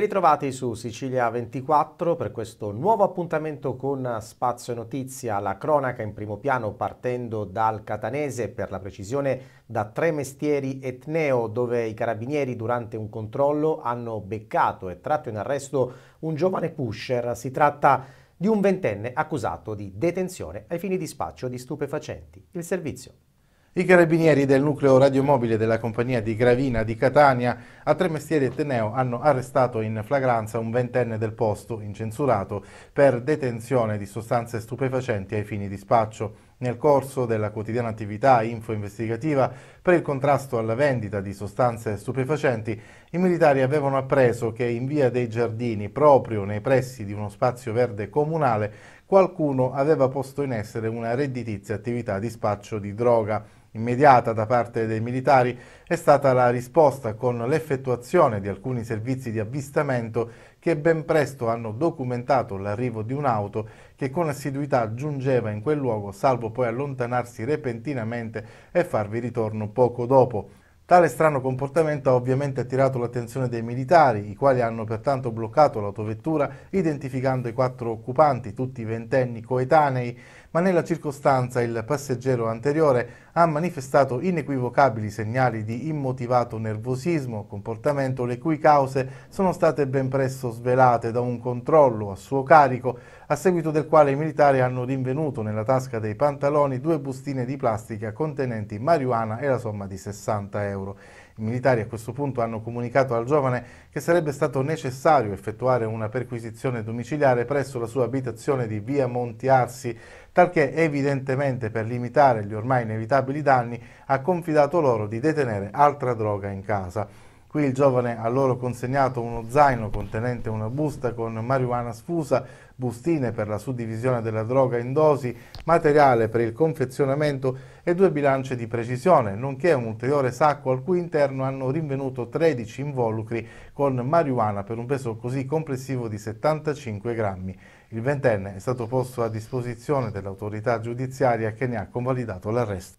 Ben ritrovati su Sicilia 24 per questo nuovo appuntamento con Spazio Notizia, la cronaca in primo piano partendo dal Catanese, per la precisione da Tre Mestieri Etneo, dove i carabinieri durante un controllo hanno beccato e tratto in arresto un giovane pusher. Si tratta di un ventenne accusato di detenzione ai fini di spaccio di stupefacenti. Il servizio. I carabinieri del nucleo radiomobile della compagnia di Gravina di Catania a Tremestieri e Teneo hanno arrestato in flagranza un ventenne del posto, incensurato, per detenzione di sostanze stupefacenti ai fini di spaccio nel corso della quotidiana attività info-investigativa per il contrasto alla vendita di sostanze stupefacenti, i militari avevano appreso che in via dei Giardini, proprio nei pressi di uno spazio verde comunale, qualcuno aveva posto in essere una redditizia attività di spaccio di droga. Immediata da parte dei militari è stata la risposta con l'effettuazione di alcuni servizi di avvistamento che ben presto hanno documentato l'arrivo di un'auto che con assiduità giungeva in quel luogo, salvo poi allontanarsi repentinamente e farvi ritorno poco dopo. Tale strano comportamento ha ovviamente attirato l'attenzione dei militari, i quali hanno pertanto bloccato l'autovettura identificando i quattro occupanti, tutti ventenni coetanei, ma nella circostanza il passeggero anteriore ha manifestato inequivocabili segnali di immotivato nervosismo, comportamento le cui cause sono state ben presto svelate da un controllo a suo carico, a seguito del quale i militari hanno rinvenuto nella tasca dei pantaloni due bustine di plastica contenenti marijuana e la somma di 60 euro. I militari a questo punto hanno comunicato al giovane che sarebbe stato necessario effettuare una perquisizione domiciliare presso la sua abitazione di via Monti Arsi, talché evidentemente per limitare gli ormai inevitabili danni ha confidato loro di detenere altra droga in casa. Qui il giovane ha loro consegnato uno zaino contenente una busta con marijuana sfusa, bustine per la suddivisione della droga in dosi, materiale per il confezionamento e due bilance di precisione, nonché un ulteriore sacco al cui interno hanno rinvenuto 13 involucri con marijuana per un peso così complessivo di 75 grammi. Il ventenne è stato posto a disposizione dell'autorità giudiziaria che ne ha convalidato l'arresto.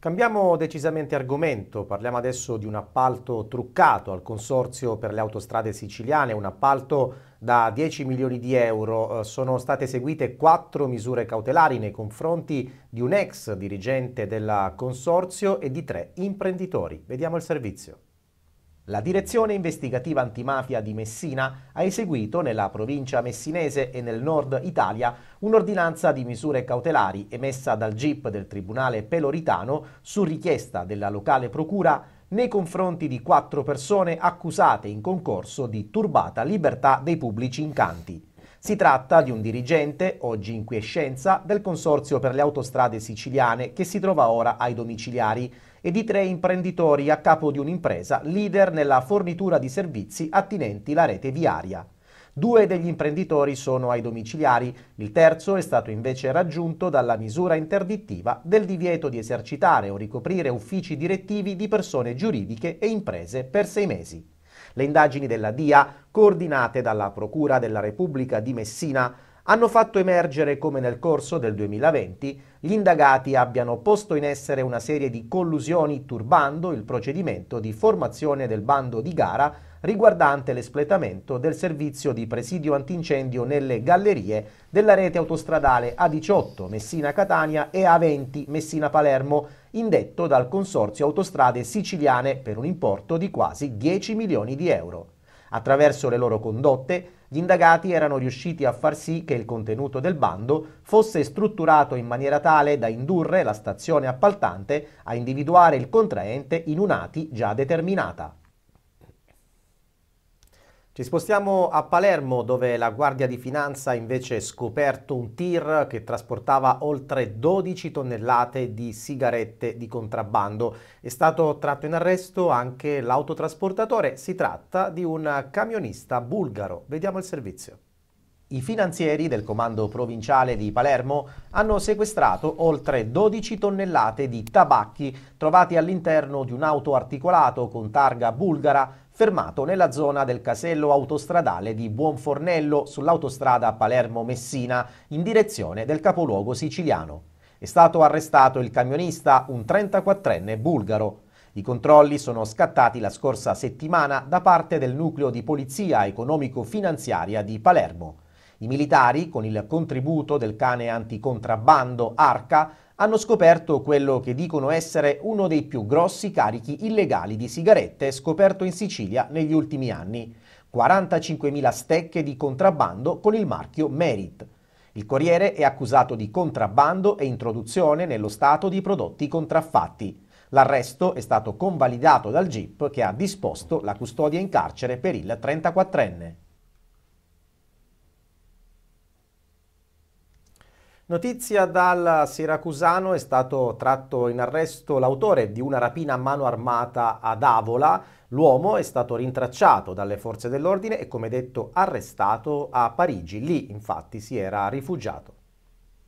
Cambiamo decisamente argomento, parliamo adesso di un appalto truccato al Consorzio per le autostrade siciliane, un appalto da 10 milioni di euro. Eh, sono state eseguite quattro misure cautelari nei confronti di un ex dirigente del Consorzio e di tre imprenditori. Vediamo il servizio. La direzione investigativa antimafia di Messina ha eseguito nella provincia messinese e nel nord Italia un'ordinanza di misure cautelari emessa dal GIP del Tribunale Peloritano su richiesta della locale procura nei confronti di quattro persone accusate in concorso di turbata libertà dei pubblici incanti. Si tratta di un dirigente, oggi in quiescenza, del Consorzio per le autostrade siciliane che si trova ora ai domiciliari e di tre imprenditori a capo di un'impresa leader nella fornitura di servizi attinenti la rete viaria. Due degli imprenditori sono ai domiciliari, il terzo è stato invece raggiunto dalla misura interdittiva del divieto di esercitare o ricoprire uffici direttivi di persone giuridiche e imprese per sei mesi. Le indagini della DIA, coordinate dalla Procura della Repubblica di Messina, hanno fatto emergere come nel corso del 2020 gli indagati abbiano posto in essere una serie di collusioni turbando il procedimento di formazione del bando di gara riguardante l'espletamento del servizio di presidio antincendio nelle gallerie della rete autostradale A18 Messina-Catania e A20 Messina-Palermo, indetto dal Consorzio Autostrade Siciliane per un importo di quasi 10 milioni di euro. Attraverso le loro condotte, gli indagati erano riusciti a far sì che il contenuto del bando fosse strutturato in maniera tale da indurre la stazione appaltante a individuare il contraente in un'ATI già determinata. Ci spostiamo a Palermo dove la Guardia di Finanza invece ha scoperto un tir che trasportava oltre 12 tonnellate di sigarette di contrabbando. È stato tratto in arresto anche l'autotrasportatore, si tratta di un camionista bulgaro. Vediamo il servizio. I finanzieri del comando provinciale di Palermo hanno sequestrato oltre 12 tonnellate di tabacchi trovati all'interno di un auto articolato con targa bulgara fermato nella zona del casello autostradale di Buonfornello sull'autostrada Palermo-Messina in direzione del capoluogo siciliano. È stato arrestato il camionista, un 34enne bulgaro. I controlli sono scattati la scorsa settimana da parte del nucleo di polizia economico-finanziaria di Palermo. I militari, con il contributo del cane anticontrabbando Arca, hanno scoperto quello che dicono essere uno dei più grossi carichi illegali di sigarette scoperto in Sicilia negli ultimi anni, 45.000 stecche di contrabbando con il marchio Merit. Il Corriere è accusato di contrabbando e introduzione nello Stato di prodotti contraffatti. L'arresto è stato convalidato dal GIP che ha disposto la custodia in carcere per il 34enne. Notizia dal Siracusano è stato tratto in arresto l'autore di una rapina a mano armata ad Avola. L'uomo è stato rintracciato dalle forze dell'ordine e come detto arrestato a Parigi. Lì infatti si era rifugiato.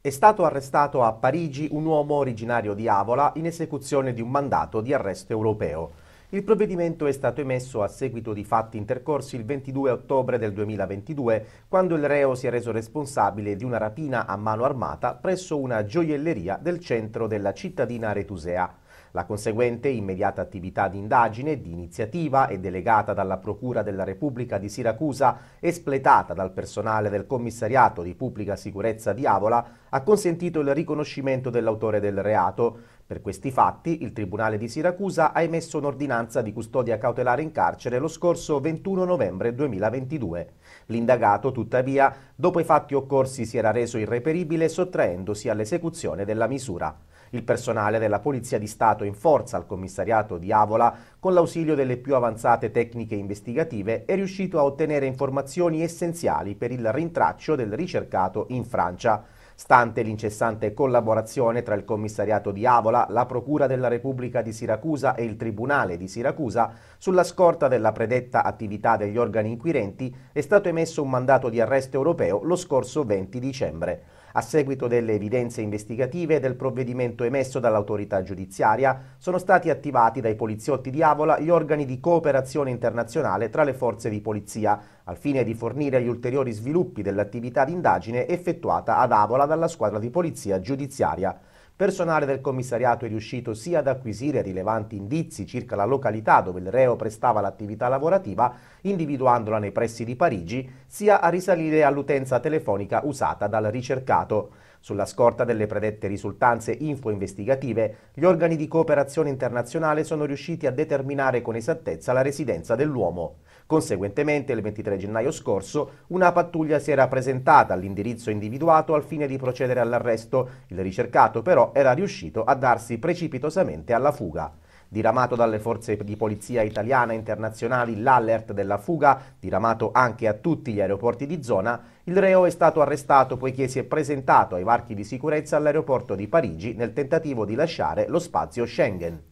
È stato arrestato a Parigi un uomo originario di Avola in esecuzione di un mandato di arresto europeo. Il provvedimento è stato emesso a seguito di fatti intercorsi il 22 ottobre del 2022, quando il reo si è reso responsabile di una rapina a mano armata presso una gioielleria del centro della cittadina retusea. La conseguente immediata attività di indagine, di iniziativa e delegata dalla Procura della Repubblica di Siracusa, espletata dal personale del Commissariato di Pubblica Sicurezza di Avola, ha consentito il riconoscimento dell'autore del reato, per questi fatti il Tribunale di Siracusa ha emesso un'ordinanza di custodia cautelare in carcere lo scorso 21 novembre 2022. L'indagato, tuttavia, dopo i fatti occorsi si era reso irreperibile sottraendosi all'esecuzione della misura. Il personale della Polizia di Stato in forza al commissariato di Avola, con l'ausilio delle più avanzate tecniche investigative, è riuscito a ottenere informazioni essenziali per il rintraccio del ricercato in Francia stante l'incessante collaborazione tra il commissariato di Avola, la Procura della Repubblica di Siracusa e il Tribunale di Siracusa, sulla scorta della predetta attività degli organi inquirenti, è stato emesso un mandato di arresto europeo lo scorso 20 dicembre. A seguito delle evidenze investigative e del provvedimento emesso dall'autorità giudiziaria, sono stati attivati dai poliziotti di Avola gli organi di cooperazione internazionale tra le forze di polizia, al fine di fornire gli ulteriori sviluppi dell'attività d'indagine effettuata ad Avola dalla squadra di polizia giudiziaria personale del commissariato è riuscito sia ad acquisire rilevanti indizi circa la località dove il reo prestava l'attività lavorativa, individuandola nei pressi di Parigi, sia a risalire all'utenza telefonica usata dal ricercato. Sulla scorta delle predette risultanze info-investigative, gli organi di cooperazione internazionale sono riusciti a determinare con esattezza la residenza dell'uomo. Conseguentemente, il 23 gennaio scorso, una pattuglia si era presentata all'indirizzo individuato al fine di procedere all'arresto. Il ricercato però era riuscito a darsi precipitosamente alla fuga. Diramato dalle forze di polizia italiana e internazionali l'alert della fuga, diramato anche a tutti gli aeroporti di zona, il reo è stato arrestato poiché si è presentato ai varchi di sicurezza all'aeroporto di Parigi nel tentativo di lasciare lo spazio Schengen.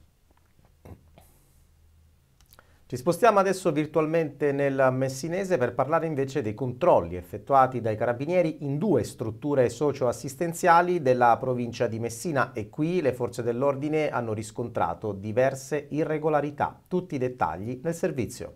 Ci spostiamo adesso virtualmente nel Messinese per parlare invece dei controlli effettuati dai carabinieri in due strutture socioassistenziali della provincia di Messina e qui le forze dell'ordine hanno riscontrato diverse irregolarità. Tutti i dettagli nel servizio.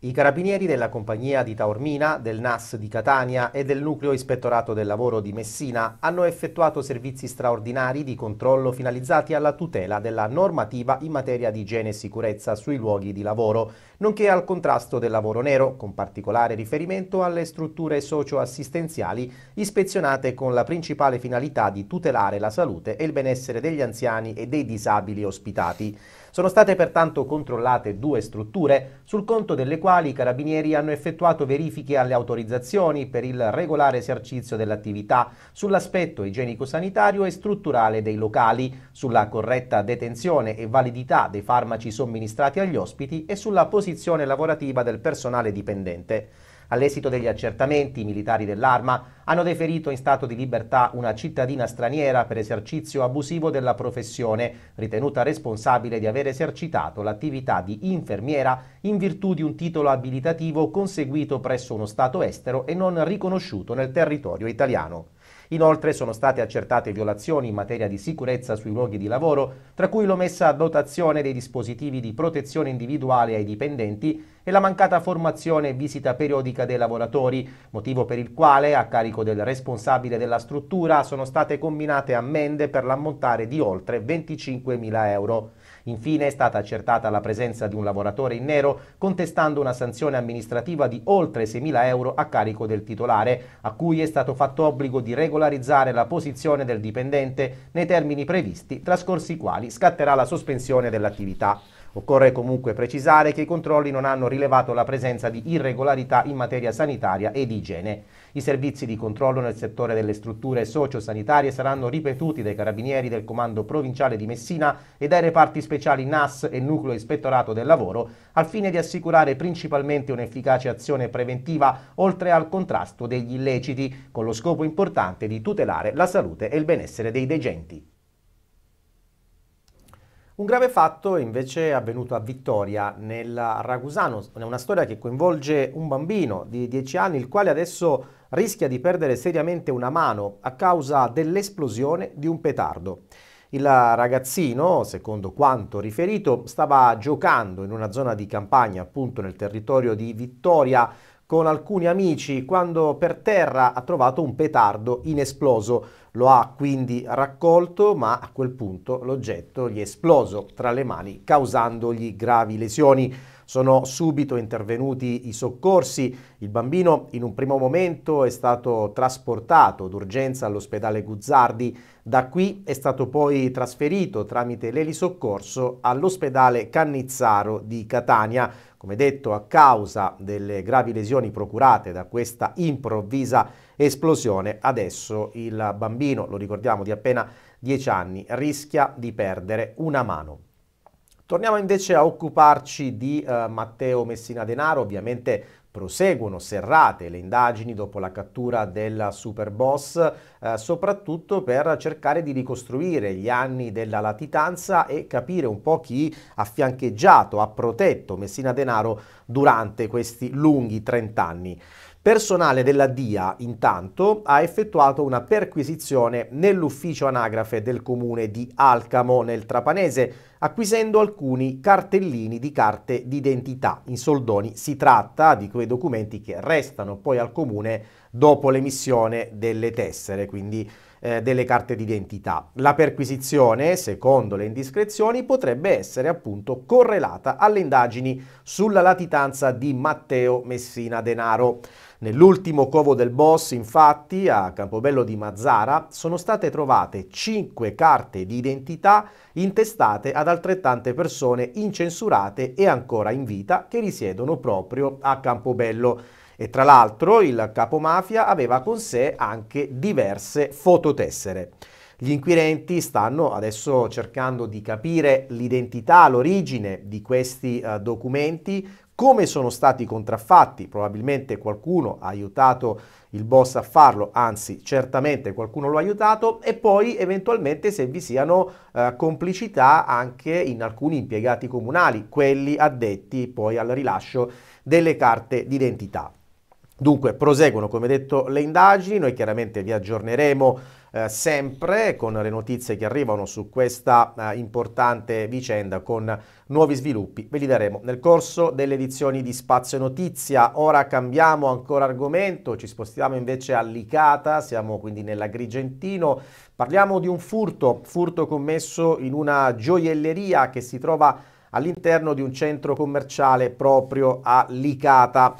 I carabinieri della compagnia di Taormina, del NAS di Catania e del nucleo ispettorato del lavoro di Messina hanno effettuato servizi straordinari di controllo finalizzati alla tutela della normativa in materia di igiene e sicurezza sui luoghi di lavoro, nonché al contrasto del lavoro nero, con particolare riferimento alle strutture socioassistenziali ispezionate con la principale finalità di tutelare la salute e il benessere degli anziani e dei disabili ospitati. Sono state pertanto controllate due strutture sul conto delle quali quali i carabinieri hanno effettuato verifiche alle autorizzazioni per il regolare esercizio dell'attività sull'aspetto igienico-sanitario e strutturale dei locali, sulla corretta detenzione e validità dei farmaci somministrati agli ospiti e sulla posizione lavorativa del personale dipendente. All'esito degli accertamenti, i militari dell'arma hanno deferito in stato di libertà una cittadina straniera per esercizio abusivo della professione, ritenuta responsabile di aver esercitato l'attività di infermiera in virtù di un titolo abilitativo conseguito presso uno Stato estero e non riconosciuto nel territorio italiano. Inoltre sono state accertate violazioni in materia di sicurezza sui luoghi di lavoro, tra cui l'omessa dotazione dei dispositivi di protezione individuale ai dipendenti e la mancata formazione e visita periodica dei lavoratori, motivo per il quale a carico del responsabile della struttura sono state combinate ammende per l'ammontare di oltre 25.000 euro. Infine è stata accertata la presenza di un lavoratore in nero contestando una sanzione amministrativa di oltre 6.000 euro a carico del titolare, a cui è stato fatto obbligo di regolarizzare la posizione del dipendente nei termini previsti, trascorsi i quali scatterà la sospensione dell'attività. Occorre comunque precisare che i controlli non hanno rilevato la presenza di irregolarità in materia sanitaria ed igiene. I servizi di controllo nel settore delle strutture sociosanitarie saranno ripetuti dai carabinieri del Comando Provinciale di Messina e dai reparti speciali NAS e Nucleo Ispettorato del Lavoro, al fine di assicurare principalmente un'efficace azione preventiva oltre al contrasto degli illeciti, con lo scopo importante di tutelare la salute e il benessere dei degenti. Un grave fatto invece è avvenuto a Vittoria, nel Ragusano, è una storia che coinvolge un bambino di 10 anni il quale adesso rischia di perdere seriamente una mano a causa dell'esplosione di un petardo. Il ragazzino, secondo quanto riferito, stava giocando in una zona di campagna, appunto nel territorio di Vittoria, con alcuni amici quando per terra ha trovato un petardo inesploso. Lo ha quindi raccolto, ma a quel punto l'oggetto gli è esploso tra le mani causandogli gravi lesioni. Sono subito intervenuti i soccorsi. Il bambino in un primo momento è stato trasportato d'urgenza all'ospedale Guzzardi. Da qui è stato poi trasferito tramite l'elisoccorso all'ospedale Cannizzaro di Catania. Come detto, a causa delle gravi lesioni procurate da questa improvvisa esplosione, adesso il bambino, lo ricordiamo, di appena 10 anni, rischia di perdere una mano. Torniamo invece a occuparci di eh, Matteo Messina Denaro, ovviamente proseguono serrate le indagini dopo la cattura del Superboss, eh, soprattutto per cercare di ricostruire gli anni della latitanza e capire un po' chi ha fiancheggiato, ha protetto Messina Denaro durante questi lunghi 30 anni. Personale della DIA, intanto, ha effettuato una perquisizione nell'ufficio anagrafe del comune di Alcamo, nel Trapanese, acquisendo alcuni cartellini di carte d'identità. In soldoni si tratta di quei documenti che restano poi al comune dopo l'emissione delle tessere, quindi eh, delle carte d'identità. La perquisizione, secondo le indiscrezioni, potrebbe essere appunto correlata alle indagini sulla latitanza di Matteo Messina Denaro. Nell'ultimo covo del boss, infatti, a Campobello di Mazzara, sono state trovate cinque carte di identità intestate ad altrettante persone incensurate e ancora in vita che risiedono proprio a Campobello e tra l'altro il capo mafia aveva con sé anche diverse fototessere. Gli inquirenti stanno adesso cercando di capire l'identità, l'origine di questi uh, documenti, come sono stati contraffatti, probabilmente qualcuno ha aiutato il boss a farlo, anzi certamente qualcuno lo ha aiutato, e poi eventualmente se vi siano uh, complicità anche in alcuni impiegati comunali, quelli addetti poi al rilascio delle carte d'identità. Dunque proseguono come detto le indagini, noi chiaramente vi aggiorneremo eh, sempre con le notizie che arrivano su questa eh, importante vicenda con nuovi sviluppi, ve li daremo nel corso delle edizioni di Spazio Notizia. Ora cambiamo ancora argomento, ci spostiamo invece a Licata, siamo quindi nell'Agrigentino, parliamo di un furto, furto commesso in una gioielleria che si trova all'interno di un centro commerciale proprio a Licata.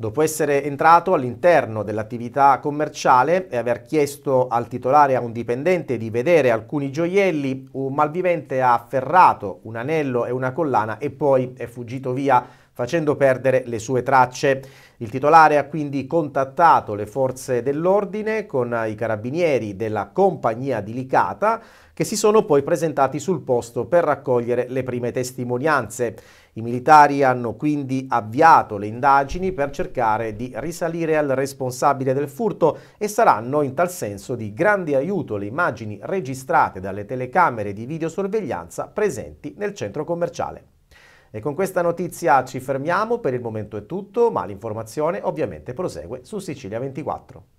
Dopo essere entrato all'interno dell'attività commerciale e aver chiesto al titolare e a un dipendente di vedere alcuni gioielli, un malvivente ha afferrato un anello e una collana e poi è fuggito via facendo perdere le sue tracce. Il titolare ha quindi contattato le forze dell'ordine con i carabinieri della compagnia di Licata che si sono poi presentati sul posto per raccogliere le prime testimonianze. I militari hanno quindi avviato le indagini per cercare di risalire al responsabile del furto e saranno in tal senso di grande aiuto le immagini registrate dalle telecamere di videosorveglianza presenti nel centro commerciale. E con questa notizia ci fermiamo, per il momento è tutto, ma l'informazione ovviamente prosegue su Sicilia 24.